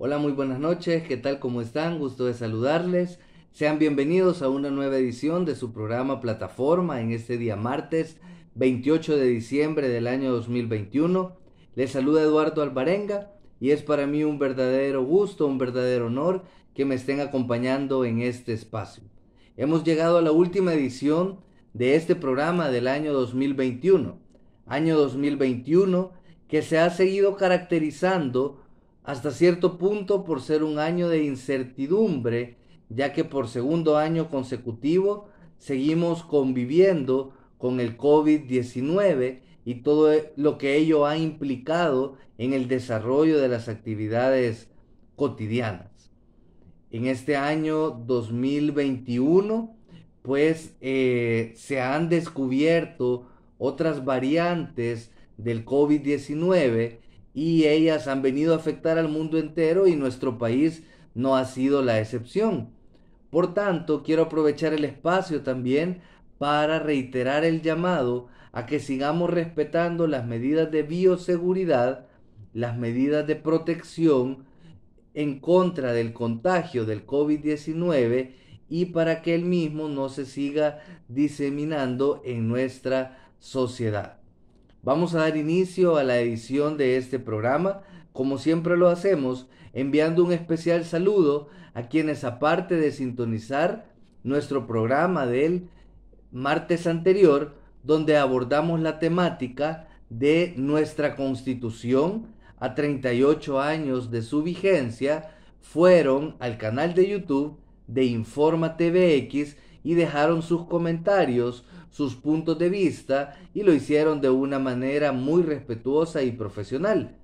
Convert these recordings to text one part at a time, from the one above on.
Hola, muy buenas noches, ¿qué tal? ¿Cómo están? Gusto de saludarles. Sean bienvenidos a una nueva edición de su programa Plataforma en este día martes 28 de diciembre del año 2021. Les saluda Eduardo Alvarenga y es para mí un verdadero gusto, un verdadero honor que me estén acompañando en este espacio. Hemos llegado a la última edición de este programa del año 2021. Año 2021 que se ha seguido caracterizando hasta cierto punto por ser un año de incertidumbre, ya que por segundo año consecutivo seguimos conviviendo con el COVID-19 y todo e, lo que ello ha implicado en el desarrollo de las actividades cotidianas. En este año 2021, pues eh, se han descubierto otras variantes del COVID-19 y ellas han venido a afectar al mundo entero y nuestro país no ha sido la excepción. Por tanto, quiero aprovechar el espacio también para reiterar el llamado a que sigamos respetando las medidas de bioseguridad, las medidas de protección en contra del contagio del COVID-19 y para que el mismo no se siga diseminando en nuestra sociedad. Vamos a dar inicio a la edición de este programa, como siempre lo hacemos, enviando un especial saludo a quienes aparte de sintonizar nuestro programa del martes anterior, donde abordamos la temática de nuestra constitución a 38 años de su vigencia, fueron al canal de YouTube de Informa TVX y dejaron sus comentarios sus puntos de vista y lo hicieron de una manera muy respetuosa y profesional.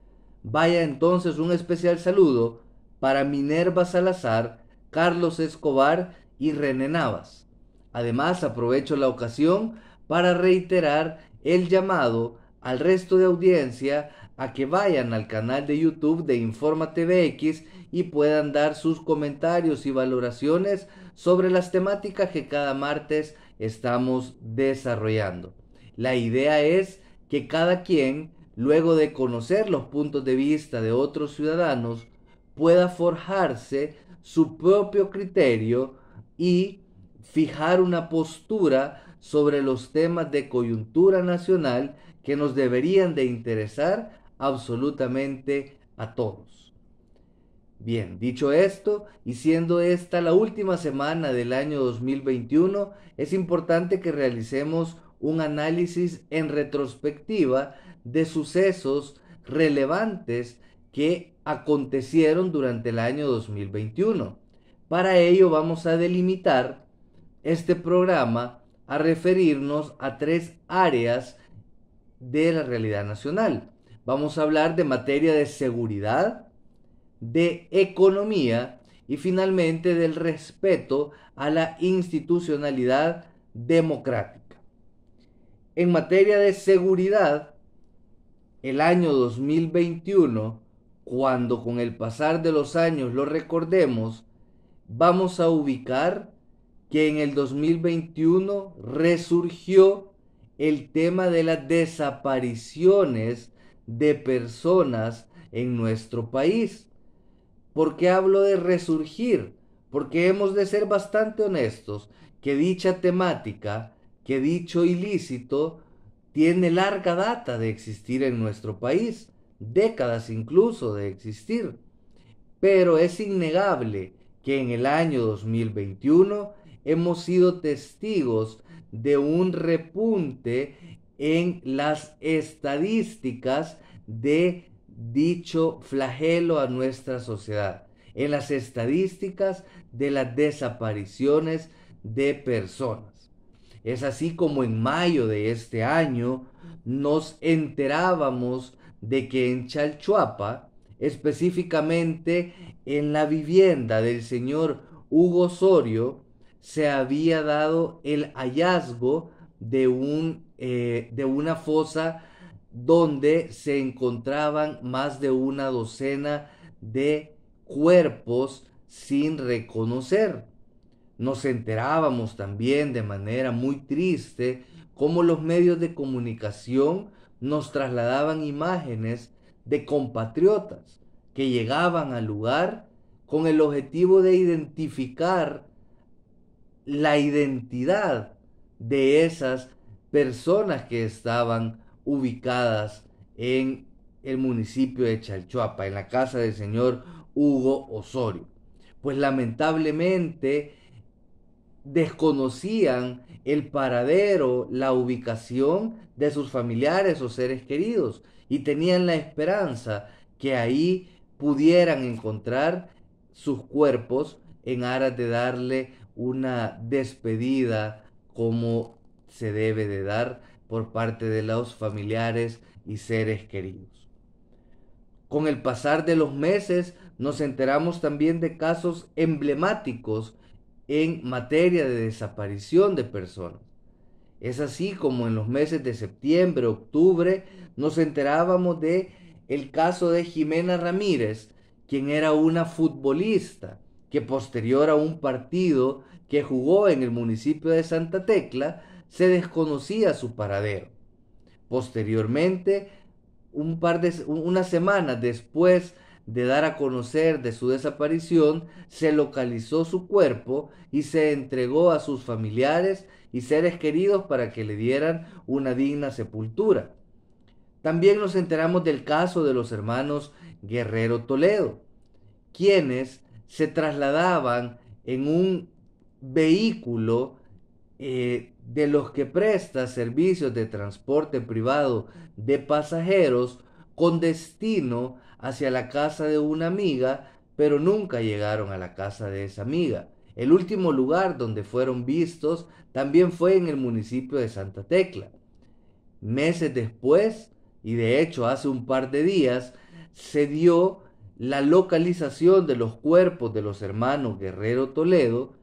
Vaya entonces un especial saludo para Minerva Salazar, Carlos Escobar y René Navas. Además, aprovecho la ocasión para reiterar el llamado al resto de audiencia a que vayan al canal de YouTube de Informa TVX y puedan dar sus comentarios y valoraciones sobre las temáticas que cada martes estamos desarrollando. La idea es que cada quien, luego de conocer los puntos de vista de otros ciudadanos, pueda forjarse su propio criterio y fijar una postura sobre los temas de coyuntura nacional que nos deberían de interesar absolutamente a todos. Bien, dicho esto, y siendo esta la última semana del año 2021, es importante que realicemos un análisis en retrospectiva de sucesos relevantes que acontecieron durante el año 2021. Para ello vamos a delimitar este programa a referirnos a tres áreas de la realidad nacional. Vamos a hablar de materia de seguridad, de economía y finalmente del respeto a la institucionalidad democrática. En materia de seguridad, el año 2021, cuando con el pasar de los años lo recordemos, vamos a ubicar que en el 2021 resurgió el tema de las desapariciones de personas en nuestro país ¿Por hablo de resurgir? Porque hemos de ser bastante honestos que dicha temática, que dicho ilícito, tiene larga data de existir en nuestro país, décadas incluso de existir. Pero es innegable que en el año 2021 hemos sido testigos de un repunte en las estadísticas de dicho flagelo a nuestra sociedad en las estadísticas de las desapariciones de personas. Es así como en mayo de este año nos enterábamos de que en Chalchuapa, específicamente en la vivienda del señor Hugo Osorio, se había dado el hallazgo de, un, eh, de una fosa donde se encontraban más de una docena de cuerpos sin reconocer. Nos enterábamos también de manera muy triste cómo los medios de comunicación nos trasladaban imágenes de compatriotas que llegaban al lugar con el objetivo de identificar la identidad de esas personas que estaban ubicadas en el municipio de Chalchuapa, en la casa del señor Hugo Osorio. Pues lamentablemente desconocían el paradero, la ubicación de sus familiares o seres queridos y tenían la esperanza que ahí pudieran encontrar sus cuerpos en aras de darle una despedida como se debe de dar por parte de los familiares y seres queridos. Con el pasar de los meses nos enteramos también de casos emblemáticos en materia de desaparición de personas. Es así como en los meses de septiembre, octubre, nos enterábamos de el caso de Jimena Ramírez, quien era una futbolista que posterior a un partido que jugó en el municipio de Santa Tecla, se desconocía su paradero. Posteriormente, un par de, unas semanas después de dar a conocer de su desaparición, se localizó su cuerpo y se entregó a sus familiares y seres queridos para que le dieran una digna sepultura. También nos enteramos del caso de los hermanos Guerrero Toledo, quienes se trasladaban en un vehículo eh, de los que presta servicios de transporte privado de pasajeros con destino hacia la casa de una amiga, pero nunca llegaron a la casa de esa amiga. El último lugar donde fueron vistos también fue en el municipio de Santa Tecla. Meses después, y de hecho hace un par de días, se dio la localización de los cuerpos de los hermanos Guerrero Toledo,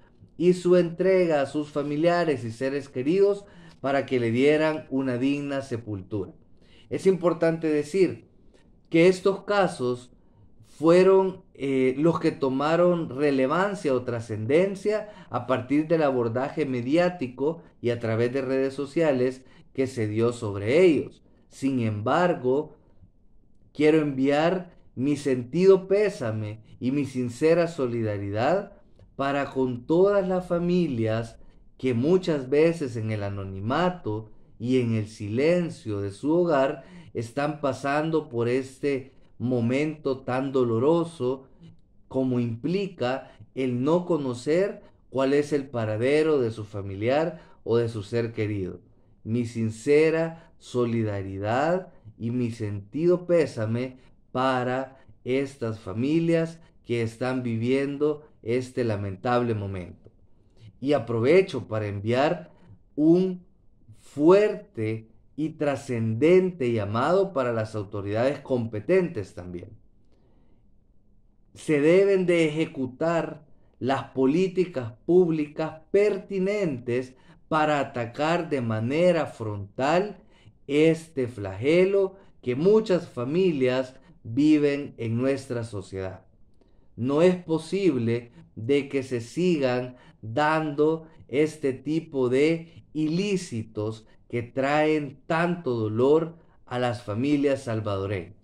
y su entrega a sus familiares y seres queridos para que le dieran una digna sepultura. Es importante decir que estos casos fueron eh, los que tomaron relevancia o trascendencia a partir del abordaje mediático y a través de redes sociales que se dio sobre ellos. Sin embargo, quiero enviar mi sentido pésame y mi sincera solidaridad para con todas las familias que muchas veces en el anonimato y en el silencio de su hogar están pasando por este momento tan doloroso como implica el no conocer cuál es el paradero de su familiar o de su ser querido. Mi sincera solidaridad y mi sentido pésame para estas familias que están viviendo este lamentable momento. Y aprovecho para enviar un fuerte y trascendente llamado para las autoridades competentes también. Se deben de ejecutar las políticas públicas pertinentes para atacar de manera frontal este flagelo que muchas familias viven en nuestra sociedad. No es posible de que se sigan dando este tipo de ilícitos que traen tanto dolor a las familias salvadoreñas.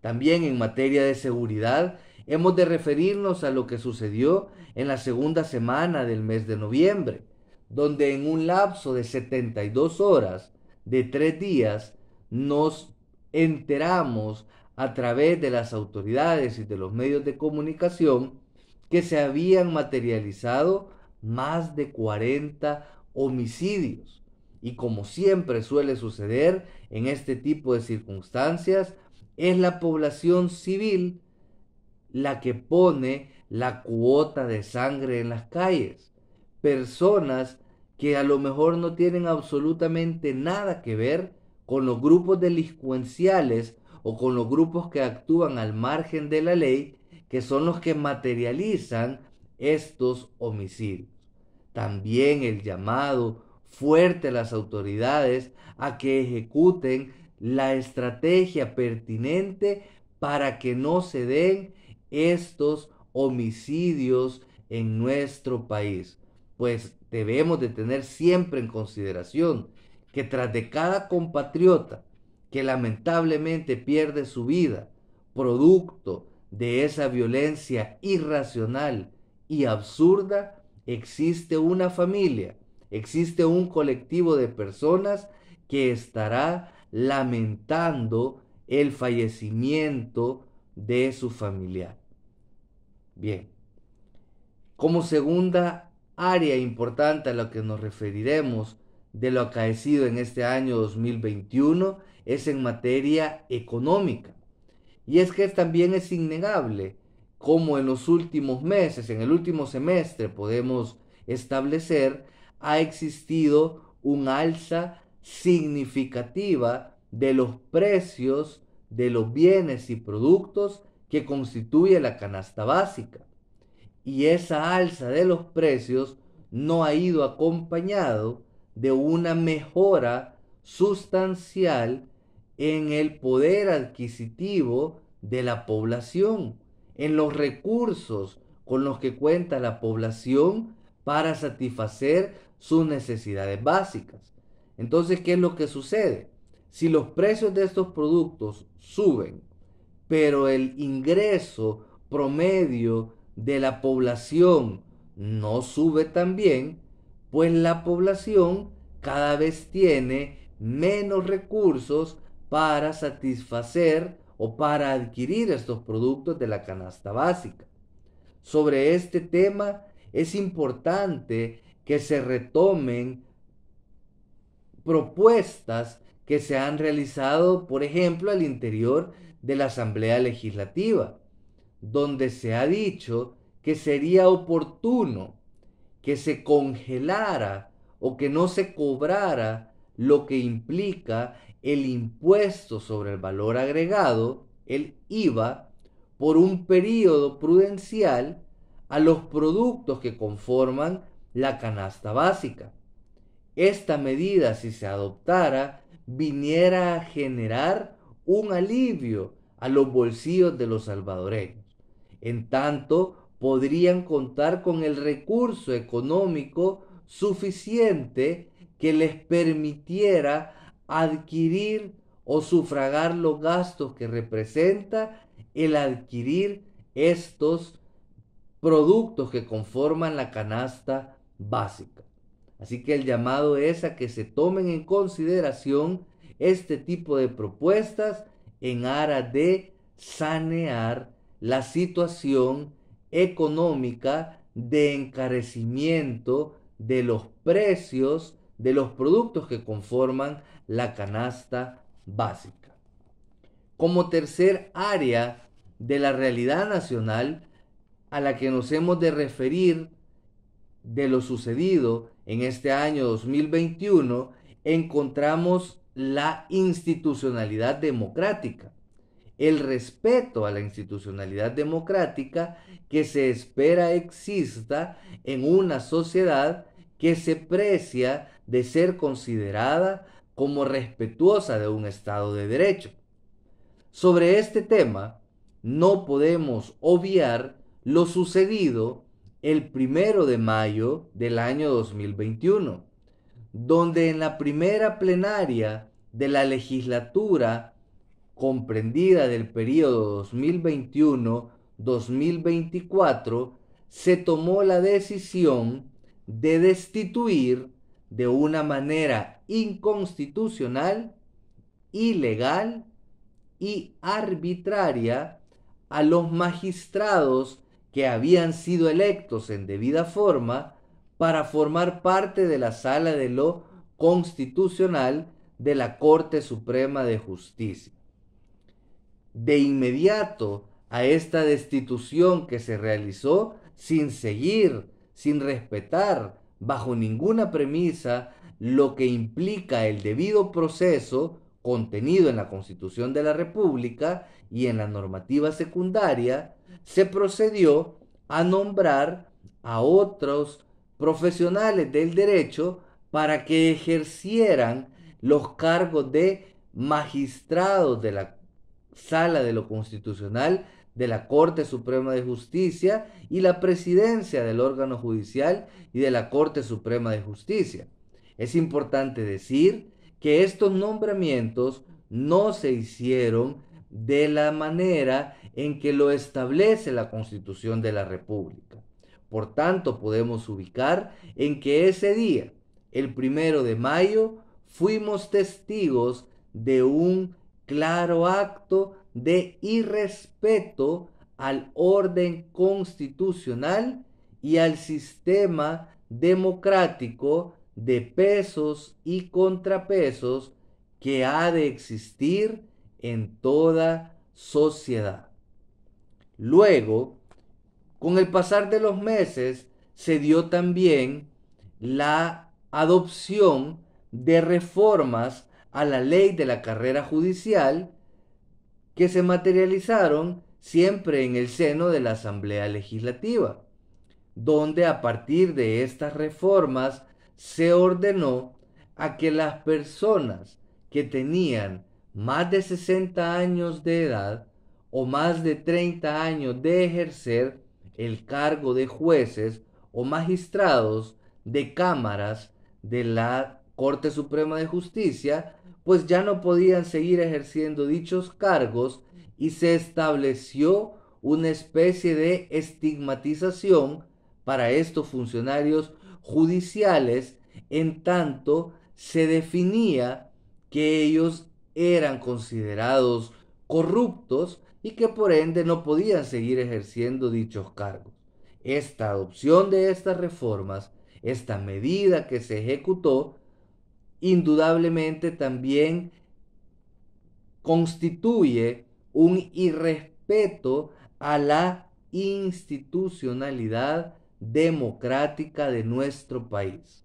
También en materia de seguridad, hemos de referirnos a lo que sucedió en la segunda semana del mes de noviembre, donde en un lapso de 72 horas, de tres días, nos enteramos a través de las autoridades y de los medios de comunicación que se habían materializado más de 40 homicidios. Y como siempre suele suceder en este tipo de circunstancias, es la población civil la que pone la cuota de sangre en las calles. Personas que a lo mejor no tienen absolutamente nada que ver con los grupos delincuenciales o con los grupos que actúan al margen de la ley, que son los que materializan estos homicidios. También el llamado fuerte a las autoridades a que ejecuten la estrategia pertinente para que no se den estos homicidios en nuestro país. Pues debemos de tener siempre en consideración que tras de cada compatriota que lamentablemente pierde su vida, producto de esa violencia irracional y absurda, existe una familia, existe un colectivo de personas que estará lamentando el fallecimiento de su familiar. Bien, como segunda área importante a la que nos referiremos de lo acaecido en este año 2021 es en materia económica. Y es que también es innegable como en los últimos meses, en el último semestre podemos establecer, ha existido un alza significativa de los precios de los bienes y productos que constituye la canasta básica. Y esa alza de los precios no ha ido acompañado de una mejora sustancial en el poder adquisitivo de la población, en los recursos con los que cuenta la población para satisfacer sus necesidades básicas. Entonces, ¿qué es lo que sucede? Si los precios de estos productos suben, pero el ingreso promedio de la población no sube también, pues la población cada vez tiene menos recursos para satisfacer o para adquirir estos productos de la canasta básica. Sobre este tema es importante que se retomen propuestas que se han realizado, por ejemplo, al interior de la Asamblea Legislativa, donde se ha dicho que sería oportuno que se congelara o que no se cobrara lo que implica el impuesto sobre el valor agregado, el IVA, por un periodo prudencial a los productos que conforman la canasta básica. Esta medida, si se adoptara, viniera a generar un alivio a los bolsillos de los salvadoreños. En tanto, podrían contar con el recurso económico suficiente que les permitiera adquirir o sufragar los gastos que representa el adquirir estos productos que conforman la canasta básica. Así que el llamado es a que se tomen en consideración este tipo de propuestas en aras de sanear la situación económica de encarecimiento de los precios de los productos que conforman la canasta básica. Como tercer área de la realidad nacional a la que nos hemos de referir de lo sucedido en este año 2021, encontramos la institucionalidad democrática, el respeto a la institucionalidad democrática que se espera exista en una sociedad que se precia de ser considerada como respetuosa de un Estado de Derecho. Sobre este tema, no podemos obviar lo sucedido el primero de mayo del año 2021, donde en la primera plenaria de la legislatura comprendida del periodo 2021-2024, se tomó la decisión de destituir de una manera inconstitucional, ilegal y arbitraria a los magistrados que habían sido electos en debida forma para formar parte de la sala de lo constitucional de la Corte Suprema de Justicia. De inmediato a esta destitución que se realizó sin seguir, sin respetar bajo ninguna premisa lo que implica el debido proceso contenido en la Constitución de la República y en la normativa secundaria, se procedió a nombrar a otros profesionales del derecho para que ejercieran los cargos de magistrados de la sala de lo constitucional de la Corte Suprema de Justicia y la presidencia del órgano judicial y de la Corte Suprema de Justicia. Es importante decir que estos nombramientos no se hicieron de la manera en que lo establece la Constitución de la República. Por tanto, podemos ubicar en que ese día, el primero de mayo, fuimos testigos de un claro acto de irrespeto al orden constitucional y al sistema democrático de pesos y contrapesos que ha de existir en toda sociedad. Luego, con el pasar de los meses, se dio también la adopción de reformas a la ley de la carrera judicial que se materializaron siempre en el seno de la Asamblea Legislativa, donde a partir de estas reformas se ordenó a que las personas que tenían más de 60 años de edad o más de 30 años de ejercer el cargo de jueces o magistrados de cámaras de la Corte Suprema de Justicia pues ya no podían seguir ejerciendo dichos cargos y se estableció una especie de estigmatización para estos funcionarios judiciales en tanto se definía que ellos eran considerados corruptos y que por ende no podían seguir ejerciendo dichos cargos. Esta adopción de estas reformas, esta medida que se ejecutó, indudablemente también constituye un irrespeto a la institucionalidad democrática de nuestro país.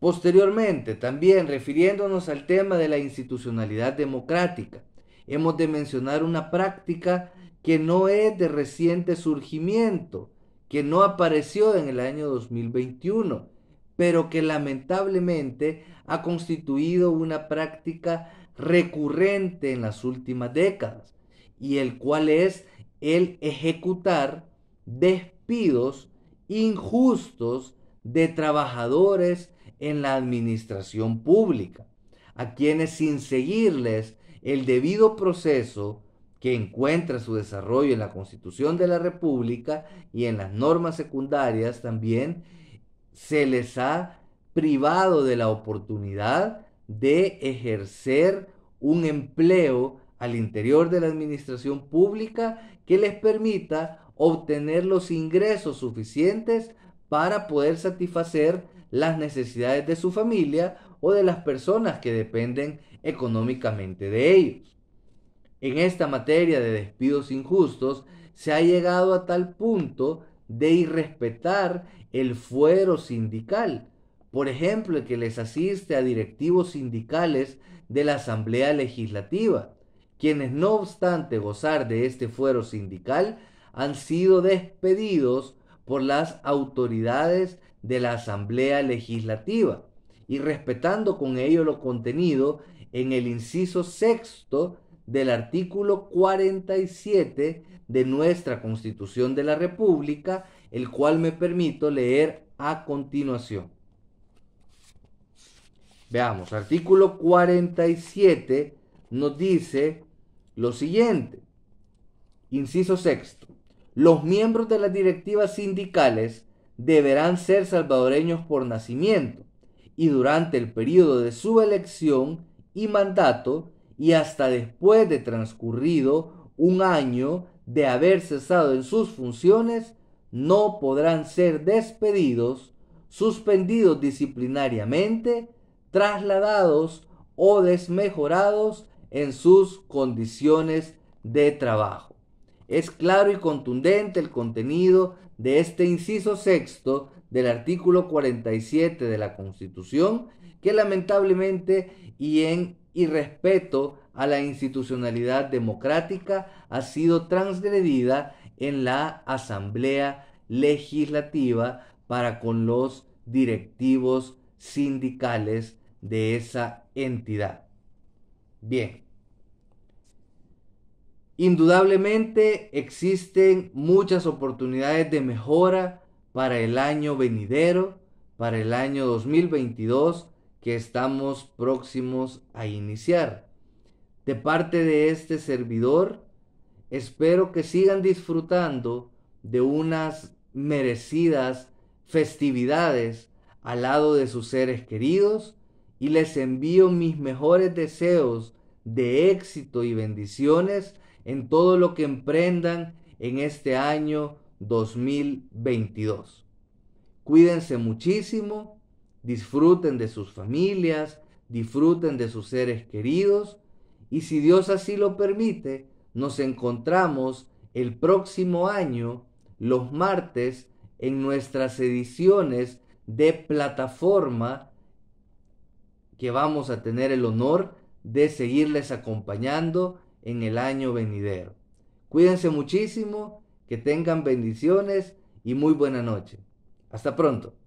Posteriormente, también refiriéndonos al tema de la institucionalidad democrática, hemos de mencionar una práctica que no es de reciente surgimiento, que no apareció en el año 2021, pero que lamentablemente ha constituido una práctica recurrente en las últimas décadas, y el cual es el ejecutar despidos injustos de trabajadores en la administración pública, a quienes sin seguirles el debido proceso que encuentra su desarrollo en la Constitución de la República y en las normas secundarias también, se les ha privado de la oportunidad de ejercer un empleo al interior de la administración pública que les permita obtener los ingresos suficientes para poder satisfacer las necesidades de su familia o de las personas que dependen económicamente de ellos. En esta materia de despidos injustos se ha llegado a tal punto de irrespetar el fuero sindical, por ejemplo, el que les asiste a directivos sindicales de la Asamblea Legislativa, quienes no obstante gozar de este fuero sindical, han sido despedidos por las autoridades de la Asamblea Legislativa y respetando con ello lo contenido en el inciso sexto del artículo 47 de nuestra Constitución de la República, el cual me permito leer a continuación. Veamos, artículo 47 nos dice lo siguiente, inciso sexto, los miembros de las directivas sindicales deberán ser salvadoreños por nacimiento y durante el periodo de su elección y mandato y hasta después de transcurrido un año de haber cesado en sus funciones, no podrán ser despedidos, suspendidos disciplinariamente, trasladados o desmejorados en sus condiciones de trabajo. Es claro y contundente el contenido de este inciso sexto del artículo 47 de la Constitución, que lamentablemente y en irrespeto a la institucionalidad democrática ha sido transgredida en la Asamblea Legislativa para con los directivos sindicales de esa entidad. Bien. Indudablemente existen muchas oportunidades de mejora para el año venidero, para el año 2022 que estamos próximos a iniciar. De parte de este servidor, Espero que sigan disfrutando de unas merecidas festividades al lado de sus seres queridos y les envío mis mejores deseos de éxito y bendiciones en todo lo que emprendan en este año 2022. Cuídense muchísimo, disfruten de sus familias, disfruten de sus seres queridos y si Dios así lo permite, nos encontramos el próximo año los martes en nuestras ediciones de plataforma que vamos a tener el honor de seguirles acompañando en el año venidero. Cuídense muchísimo, que tengan bendiciones y muy buena noche. Hasta pronto.